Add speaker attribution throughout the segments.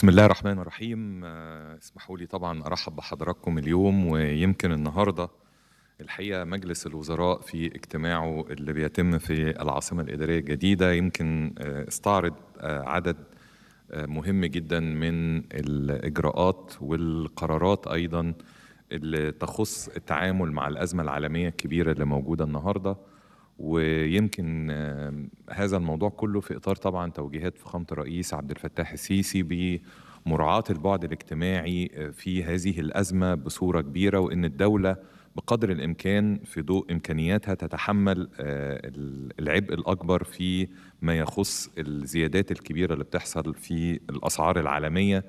Speaker 1: بسم الله الرحمن الرحيم آه، اسمحوا لي طبعا ارحب بحضراتكم اليوم ويمكن النهارده الحقيقه مجلس الوزراء في اجتماعه اللي بيتم في العاصمه الاداريه الجديده يمكن آه، استعرض آه، عدد مهم جدا من الاجراءات والقرارات ايضا اللي تخص التعامل مع الازمه العالميه الكبيره اللي موجوده النهارده ويمكن هذا الموضوع كله في اطار طبعا توجيهات فخامه الرئيس عبد الفتاح السيسي بمراعاه البعد الاجتماعي آه، في هذه الازمه بصوره كبيره وان الدوله بقدر الامكان في ضوء امكانياتها تتحمل آه، العبء الاكبر في ما يخص الزيادات الكبيره اللي بتحصل في الاسعار العالميه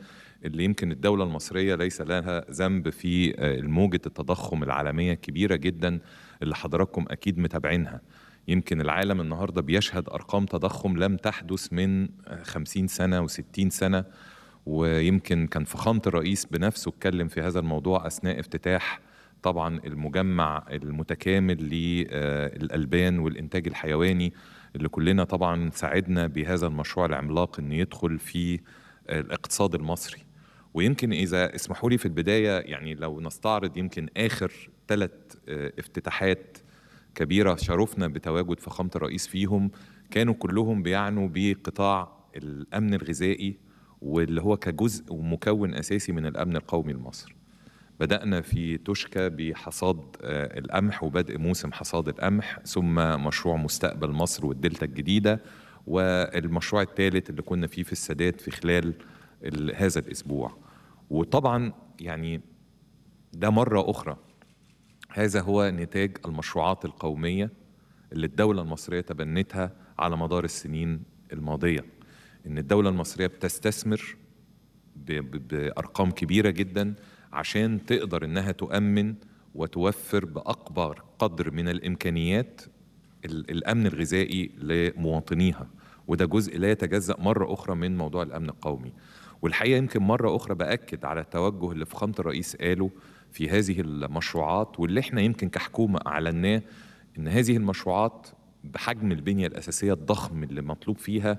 Speaker 1: اللي يمكن الدوله المصريه ليس لها ذنب في آه، موجه التضخم العالميه الكبيره جدا اللي حضراتكم اكيد متابعينها يمكن العالم النهارده بيشهد ارقام تضخم لم تحدث من 50 آه، سنه و60 سنه ويمكن كان فخامه الرئيس بنفسه اتكلم في هذا الموضوع اثناء افتتاح طبعا المجمع المتكامل للألبان والإنتاج الحيواني اللي كلنا طبعا ساعدنا بهذا المشروع العملاق أن يدخل في الاقتصاد المصري ويمكن إذا اسمحوا لي في البداية يعني لو نستعرض يمكن آخر ثلاث افتتاحات كبيرة شرفنا بتواجد فخامة الرئيس فيهم كانوا كلهم بيعنوا بقطاع الأمن الغذائي واللي هو كجزء ومكون أساسي من الأمن القومي المصري بدأنا في توشكا بحصاد آه، القمح وبدء موسم حصاد القمح ثم مشروع مستقبل مصر والدلتا الجديدة والمشروع الثالث اللي كنا فيه في السادات في خلال هذا الأسبوع وطبعا يعني ده مرة أخرى هذا هو نتاج المشروعات القومية اللي الدولة المصرية تبنتها على مدار السنين الماضية إن الدولة المصرية بتستثمر بأرقام كبيرة جدا عشان تقدر انها تؤمن وتوفر باكبر قدر من الامكانيات الامن الغذائي لمواطنيها وده جزء لا يتجزا مره اخرى من موضوع الامن القومي والحقيقه يمكن مره اخرى باكد على التوجه اللي فخامه الرئيس قاله في هذه المشروعات واللي احنا يمكن كحكومه اعلناه ان هذه المشروعات بحجم البنيه الاساسيه الضخم اللي مطلوب فيها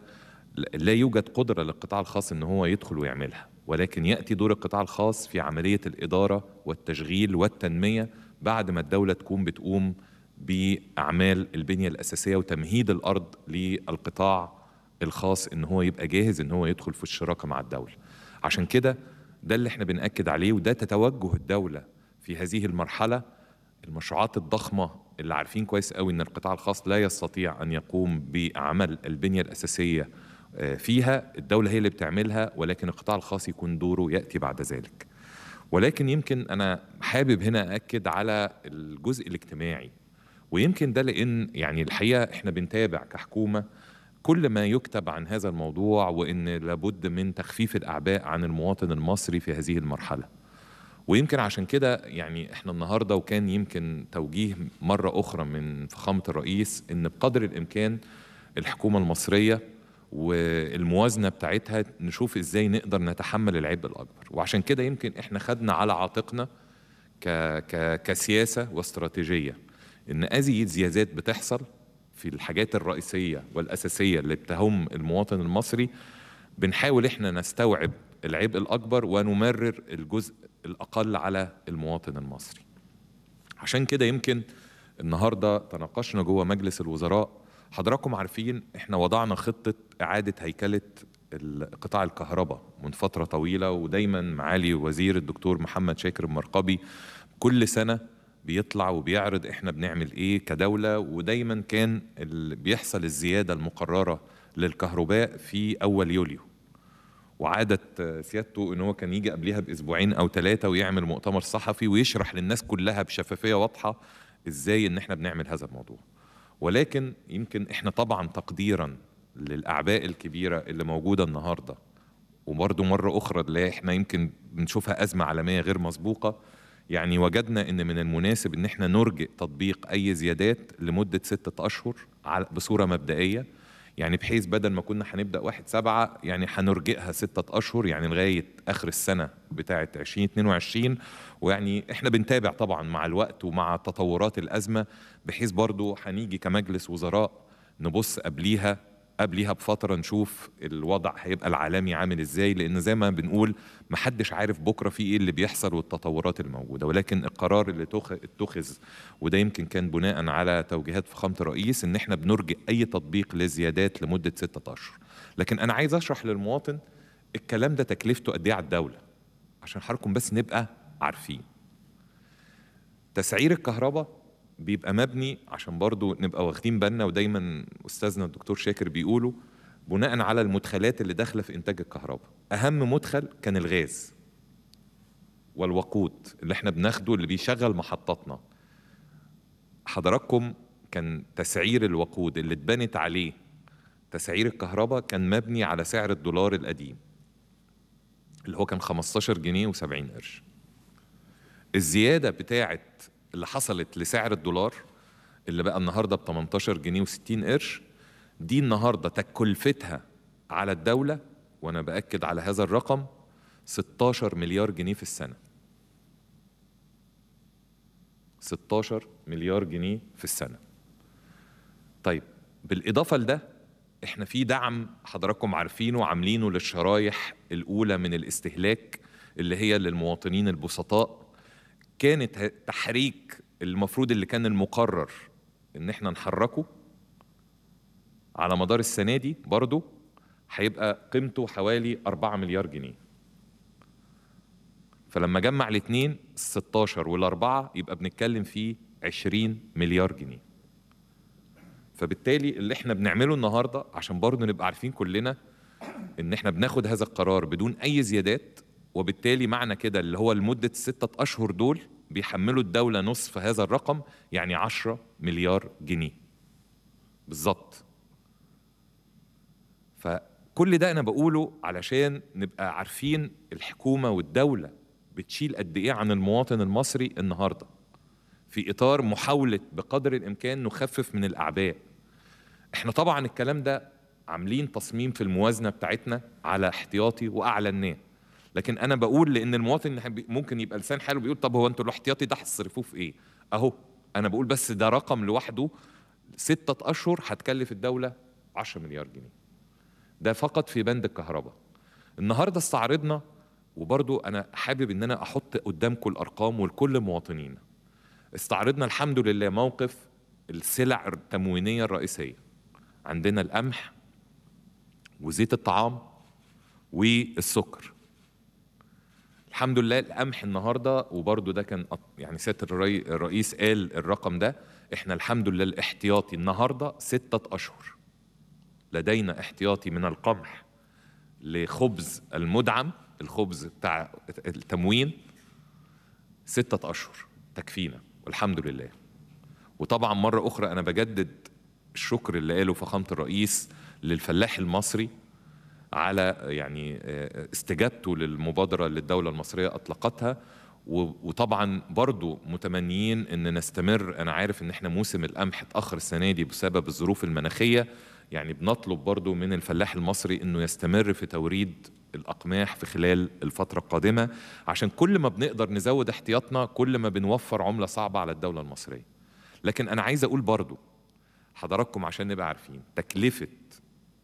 Speaker 1: لا يوجد قدره للقطاع الخاص ان هو يدخل ويعملها ولكن يأتي دور القطاع الخاص في عملية الإدارة والتشغيل والتنمية بعد ما الدولة تكون بتقوم بأعمال البنية الأساسية وتمهيد الأرض للقطاع الخاص إن هو يبقى جاهز إن هو يدخل في الشراكة مع الدولة عشان كده ده اللي احنا بنأكد عليه وده تتوجه الدولة في هذه المرحلة المشروعات الضخمة اللي عارفين كويس قوي إن القطاع الخاص لا يستطيع أن يقوم بعمل البنية الأساسية آه، فيها الدولة هي اللي بتعملها ولكن القطاع الخاص يكون دوره يأتي بعد ذلك ولكن يمكن أنا حابب هنا أكد على الجزء الاجتماعي ويمكن ده لأن يعني الحقيقة إحنا بنتابع كحكومة كل ما يكتب عن هذا الموضوع وإن لابد من تخفيف الأعباء عن المواطن المصري في هذه المرحلة ويمكن عشان كده يعني احنا النهارده وكان يمكن توجيه مره اخرى من فخامه الرئيس ان بقدر الامكان الحكومه المصريه والموازنه بتاعتها نشوف ازاي نقدر نتحمل العبء الاكبر وعشان كده يمكن احنا خدنا على عاتقنا ك ك كسياسه واستراتيجيه ان ازي زيادات بتحصل في الحاجات الرئيسيه والاساسيه اللي بتهم المواطن المصري بنحاول احنا نستوعب العبء الاكبر ونمرر الجزء الاقل على المواطن المصري عشان كده يمكن النهارده تناقشنا جوه مجلس الوزراء حضراتكم عارفين احنا وضعنا خطه اعاده هيكله قطاع الكهرباء من فتره طويله ودايما معالي وزير الدكتور محمد شاكر المرقبي كل سنه بيطلع وبيعرض احنا بنعمل ايه كدوله ودايما كان بيحصل الزياده المقرره للكهرباء في اول يوليو وعادت سيادته ان هو كان يجي قبلها باسبوعين او ثلاثه ويعمل مؤتمر صحفي ويشرح للناس كلها بشفافيه واضحه ازاي ان احنا بنعمل هذا الموضوع ولكن يمكن احنا طبعا تقديرا للاعباء الكبيره اللي موجوده النهارده وبرضه مره اخرى اللي احنا يمكن بنشوفها ازمه عالميه غير مسبوقه يعني وجدنا ان من المناسب ان احنا نرجئ تطبيق اي زيادات لمده ستة اشهر بصوره مبدئيه يعني بحيث بدل ما كنا هنبدا واحد سبعة يعني هنرجئها ستة اشهر يعني لغايه اخر السنه بتاعه 2022 ويعني احنا بنتابع طبعا مع الوقت ومع تطورات الازمه بحيث برضو هنيجي كمجلس وزراء نبص قبليها قبليها بفتره نشوف الوضع هيبقى العالمي عامل ازاي لان زي ما بنقول محدش عارف بكره في ايه اللي بيحصل والتطورات الموجوده ولكن القرار اللي اتخذ وده يمكن كان بناء على توجيهات فخامه الرئيس ان احنا بنرجئ اي تطبيق لزيادات لمده ستة اشهر لكن انا عايز اشرح للمواطن الكلام ده تكلفته قد ايه على الدوله عشان حضراتكم بس نبقى عارفين تسعير الكهرباء بيبقى مبني عشان برضو نبقى واخدين بالنا ودايما استاذنا الدكتور شاكر بيقولوا بناء على المدخلات اللي داخله في انتاج الكهرباء اهم مدخل كان الغاز والوقود اللي احنا بناخده اللي بيشغل محطاتنا حضراتكم كان تسعير الوقود اللي اتبنت عليه تسعير الكهرباء كان مبني على سعر الدولار القديم اللي هو كان 15 جنيه و70 قرش الزياده بتاعه اللي حصلت لسعر الدولار اللي بقى النهارده ب 18 جنيه و60 قرش دي النهارده تكلفتها على الدوله وانا باكد على هذا الرقم 16 مليار جنيه في السنه 16 مليار جنيه في السنه طيب بالاضافه لده احنا في دعم حضراتكم عارفينه عاملينه للشرايح الاولى من الاستهلاك اللي هي للمواطنين البسطاء كانت تحريك المفروض اللي كان المقرر ان احنا نحركه على مدار السنه دي برضه هيبقى قيمته حوالي 4 مليار جنيه فلما جمع الاثنين 16 والأربعة يبقى بنتكلم في 20 مليار جنيه فبالتالي اللي احنا بنعمله النهارده عشان برضه نبقى عارفين كلنا ان احنا بناخد هذا القرار بدون اي زيادات وبالتالي معنى كده اللي هو لمدة الستة أشهر دول بيحملوا الدولة نصف هذا الرقم يعني 10 مليار جنيه بالظبط فكل ده أنا بقوله علشان نبقى عارفين الحكومة والدولة بتشيل قد إيه عن المواطن المصري النهاردة في إطار محاولة بقدر الإمكان نخفف من الأعباء احنا طبعا الكلام ده عاملين تصميم في الموازنة بتاعتنا على احتياطي وأعلناه لكن انا بقول لان المواطن ممكن يبقى لسان حاله بيقول طب هو انتوا الاحتياطي ده هتصرفوه في ايه؟ اهو انا بقول بس ده رقم لوحده ستة اشهر هتكلف الدوله 10 مليار جنيه. ده فقط في بند الكهرباء. النهارده استعرضنا وبرضو انا حابب ان انا احط قدامكم الارقام ولكل المواطنين. استعرضنا الحمد لله موقف السلع التموينيه الرئيسيه. عندنا القمح وزيت الطعام والسكر الحمد لله القمح النهارده وبرده ده كان يعني سياده الرئيس قال الرقم ده احنا الحمد لله الاحتياطي النهارده ستة اشهر لدينا احتياطي من القمح لخبز المدعم الخبز بتاع التموين ستة اشهر تكفينا والحمد لله وطبعا مره اخرى انا بجدد الشكر اللي قاله فخامه الرئيس للفلاح المصري على يعني آه، استجابته للمبادرة اللي الدولة المصرية أطلقتها وطبعا برضو متمنيين ان نستمر انا عارف ان احنا موسم القمح اتاخر السنه دي بسبب الظروف المناخيه يعني بنطلب برضو من الفلاح المصري انه يستمر في توريد الاقماح في خلال الفتره القادمه عشان كل ما بنقدر نزود احتياطنا كل ما بنوفر عمله صعبه على الدوله المصريه لكن انا عايز اقول برضو حضراتكم عشان نبقى عارفين تكلفه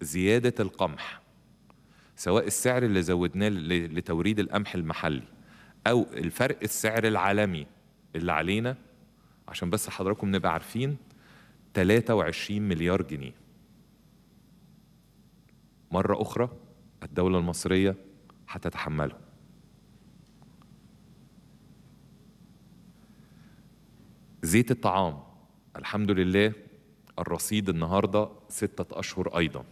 Speaker 1: زياده القمح سواء السعر اللي زودناه لتوريد القمح المحلي او الفرق السعر العالمي اللي علينا عشان بس حضراتكم نبقى عارفين 23 مليار جنيه مرة أخرى الدولة المصرية هتتحمله زيت الطعام الحمد لله الرصيد النهاردة ستة أشهر أيضاً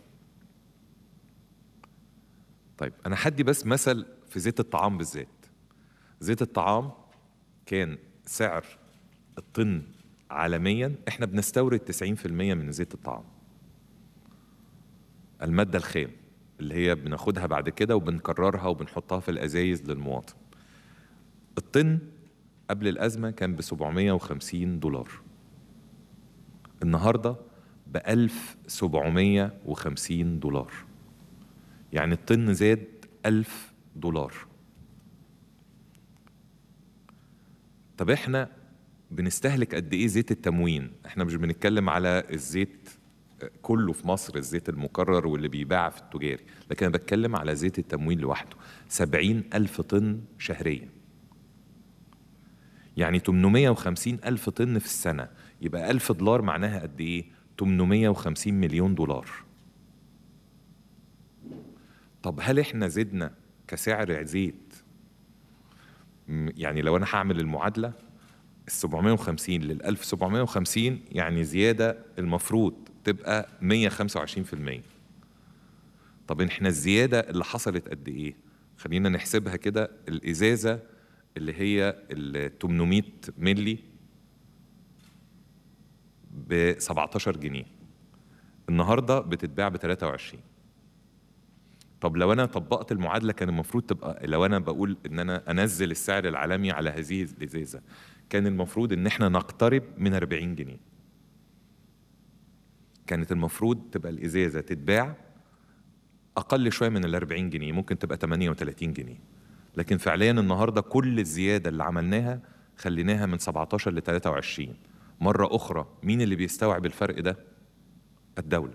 Speaker 1: طيب انا حدي بس مثل في زيت الطعام بالذات زيت الطعام كان سعر الطن عالميا احنا بنستورد 90% من زيت الطعام المادة الخام اللي هي بناخدها بعد كده وبنكررها وبنحطها في الأزايز للمواطن الطن قبل الأزمة كان ب 750 دولار النهاردة ب 1750 دولار يعني الطن زاد ألف دولار طب احنا بنستهلك قد ايه زيت التموين احنا مش بنتكلم على الزيت آه، كله في مصر الزيت المكرر واللي بيباع في التجاري لكن انا بتكلم على زيت التموين لوحده سبعين ألف طن شهريا يعني 850 ألف طن في السنة يبقى ألف دولار معناها قد إيه؟ 850 مليون دولار طب هل احنا زدنا كسعر زيت يعني لو انا هعمل المعادله ال 750 لل 1750 يعني زياده المفروض تبقى 125% طب احنا الزياده اللي حصلت قد ايه؟ خلينا نحسبها كده الازازه اللي هي ال 800 مللي ب 17 جنيه النهارده بتتباع ب 23 طب لو انا طبقت المعادله كان المفروض تبقى لو انا بقول ان انا انزل السعر العالمي على هذه الازازه كان المفروض ان احنا نقترب من 40 جنيه كانت المفروض تبقى الازازه تتباع اقل شويه من ال 40 جنيه ممكن تبقى 38 جنيه لكن فعليا النهارده كل الزياده اللي عملناها خليناها من 17 ل 23 مره اخرى مين اللي بيستوعب الفرق ده الدوله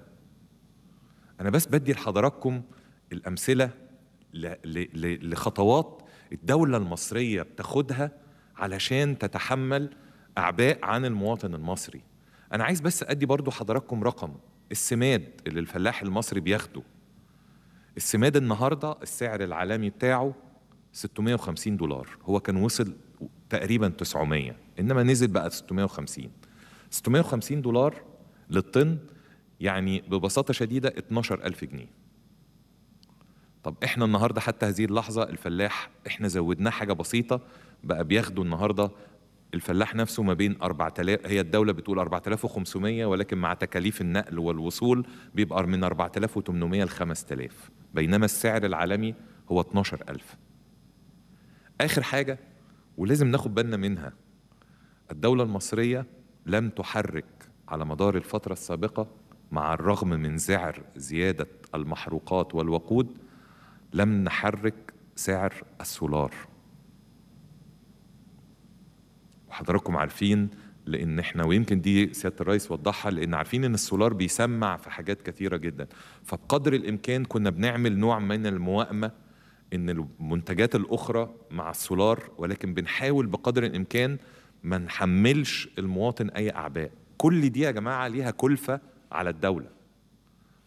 Speaker 1: انا بس بدي لحضراتكم الامثله لخطوات الدوله المصريه بتاخدها علشان تتحمل اعباء عن المواطن المصري انا عايز بس ادي برضو حضراتكم رقم السماد اللي الفلاح المصري بياخده السماد النهارده السعر العالمي بتاعه 650 دولار هو كان وصل تقريبا 900 انما نزل بقى 650 650 دولار للطن يعني ببساطه شديده 12000 جنيه طب احنا النهارده حتى هذه اللحظه الفلاح احنا زودناه حاجه بسيطه بقى بياخدوا النهارده الفلاح نفسه ما بين 4000 هي الدولة بتقول 4500 ولكن مع تكاليف النقل والوصول بيبقى من 4800 ل 5000 بينما السعر العالمي هو 12000 آخر حاجة ولازم ناخد بالنا منها الدولة المصرية لم تحرك على مدار الفترة السابقة مع الرغم من زعر زيادة المحروقات والوقود لم نحرك سعر السولار وحضراتكم عارفين لان احنا ويمكن دي سياده الرئيس وضحها لان عارفين ان السولار بيسمع في حاجات كثيره جدا فبقدر الامكان كنا بنعمل نوع من الموائمه ان المنتجات الاخرى مع السولار ولكن بنحاول بقدر الامكان ما نحملش المواطن اي اعباء كل دي يا جماعه ليها كلفه على الدوله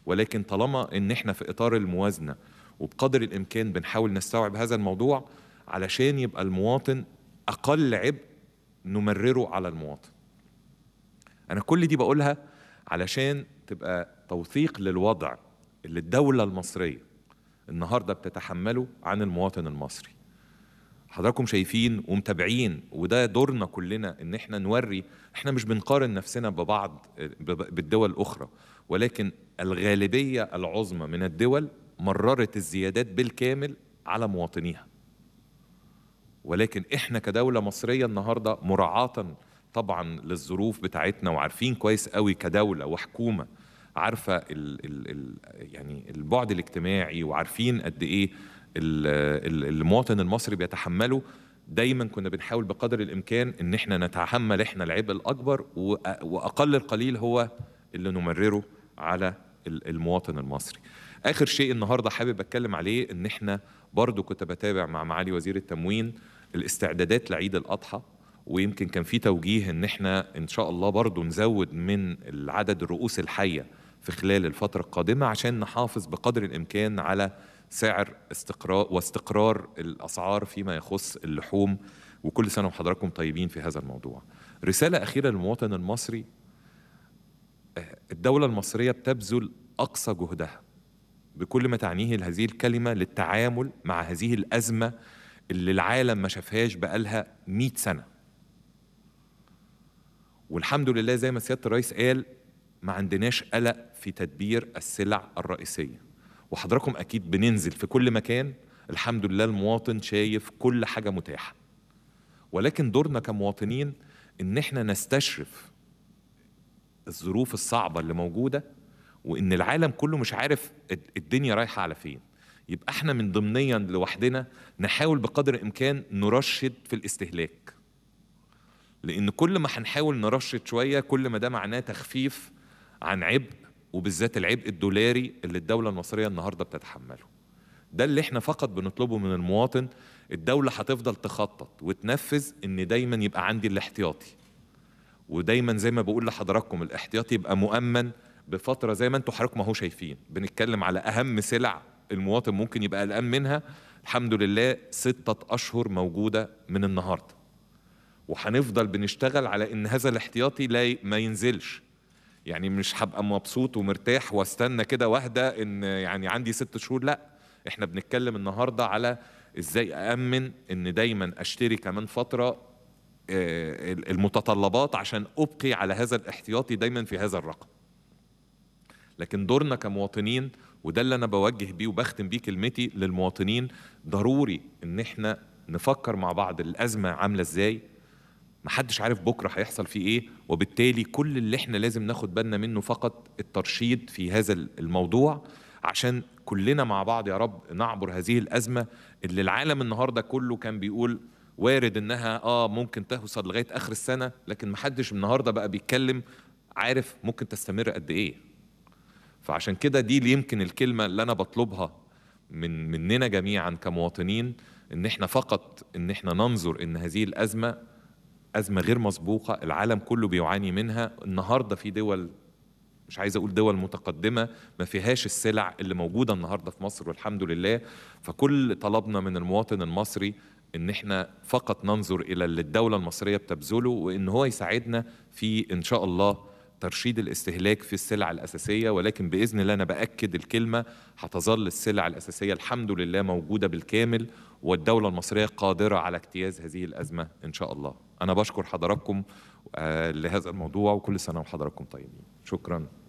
Speaker 1: ولكن طالما ان احنا في اطار الموازنه وبقدر الامكان بنحاول نستوعب هذا الموضوع علشان يبقى المواطن اقل عبء نمرره على المواطن انا كل دي بقولها علشان تبقى توثيق للوضع اللي الدوله المصريه النهارده بتتحمله عن المواطن المصري حضراتكم شايفين ومتابعين وده دورنا كلنا ان احنا نوري احنا مش بنقارن نفسنا ببعض بالدول الاخرى ولكن الغالبيه العظمى من الدول مررت الزيادات بالكامل على مواطنيها ولكن احنا كدولة مصرية النهاردة مراعاة طبعا للظروف بتاعتنا وعارفين كويس قوي كدولة وحكومة عارفة الـ الـ الـ يعني البعد الاجتماعي وعارفين قد ايه المواطن المصري بيتحمله دايما كنا بنحاول بقدر الامكان ان احنا نتحمل احنا العبء الاكبر واقل القليل هو اللي نمرره على المواطن المصري اخر شيء النهارده حابب اتكلم عليه ان احنا برضو كنت بتابع مع معالي وزير التموين الاستعدادات لعيد الاضحى ويمكن كان في توجيه ان احنا ان شاء الله برضو نزود من عدد الرؤوس الحيه في خلال الفتره القادمه عشان نحافظ بقدر الامكان على سعر استقرار واستقرار الاسعار فيما يخص اللحوم وكل سنه وحضراتكم طيبين في هذا الموضوع. رساله اخيره للمواطن المصري آه، الدوله المصريه بتبذل اقصى جهدها بكل ما تعنيه هذه الكلمة للتعامل مع هذه الأزمة اللي العالم ما شافهاش بقالها 100 سنة والحمد لله زي ما سيادة الرئيس قال ما عندناش قلق في تدبير السلع الرئيسية وحضراتكم أكيد بننزل في كل مكان الحمد لله المواطن شايف كل حاجة متاحة ولكن دورنا كمواطنين إن إحنا نستشرف الظروف الصعبة اللي موجودة وان العالم كله مش عارف الدنيا رايحه على فين يبقى احنا من ضمنيا لوحدنا نحاول بقدر الامكان نرشد في الاستهلاك لان كل ما هنحاول نرشد شويه كل ما ده معناه تخفيف عن عبء وبالذات العبء الدولاري اللي الدوله المصريه النهارده بتتحمله ده اللي احنا فقط بنطلبه من المواطن الدولة هتفضل تخطط وتنفذ ان دايما يبقى عندي الاحتياطي ودايما زي ما بقول لحضراتكم الاحتياطي يبقى مؤمن بفتره زي ما انتم حضراتكم اهو شايفين بنتكلم على اهم سلع المواطن ممكن يبقى قلقان منها الحمد لله ستة أشهر موجودة من النهاردة وهنفضل بنشتغل على إن هذا الاحتياطي لا ما ينزلش يعني مش هبقى مبسوط ومرتاح واستنى كده واحدة إن يعني عندي ست شهور لا إحنا بنتكلم النهاردة على إزاي أأمن إن دايما أشتري كمان فترة آه، المتطلبات عشان أبقي على هذا الاحتياطي دايما في هذا الرقم لكن دورنا كمواطنين وده اللي انا بوجه بيه وبختم بيه كلمتي للمواطنين ضروري ان احنا نفكر مع بعض الازمه عامله ازاي محدش عارف بكره هيحصل فيه ايه وبالتالي كل اللي احنا لازم ناخد بالنا منه فقط الترشيد في هذا الموضوع عشان كلنا مع بعض يا رب نعبر هذه الازمه اللي العالم النهارده كله كان بيقول وارد انها اه ممكن توصل لغايه اخر السنه لكن محدش النهارده بقى بيتكلم عارف ممكن تستمر قد ايه فعشان كده دي اللي يمكن الكلمة اللي أنا بطلبها من مننا جميعا كمواطنين إن إحنا فقط إن إحنا ننظر إن هذه الأزمة أزمة غير مسبوقة العالم كله بيعاني منها النهاردة في دول مش عايز اقول دول متقدمه ما فيهاش السلع اللي موجوده النهارده في مصر والحمد لله فكل طلبنا من المواطن المصري ان احنا فقط ننظر الى اللي الدوله المصريه بتبذله وان هو يساعدنا في ان شاء الله ترشيد الاستهلاك في السلع الأساسية ولكن بإذن الله أنا بأكد الكلمة هتظل السلع الأساسية الحمد لله موجودة بالكامل والدولة المصرية قادرة على اجتياز هذه الأزمة إن شاء الله أنا بشكر حضراتكم آه، لهذا الموضوع وكل سنة وحضراتكم طيبين شكراً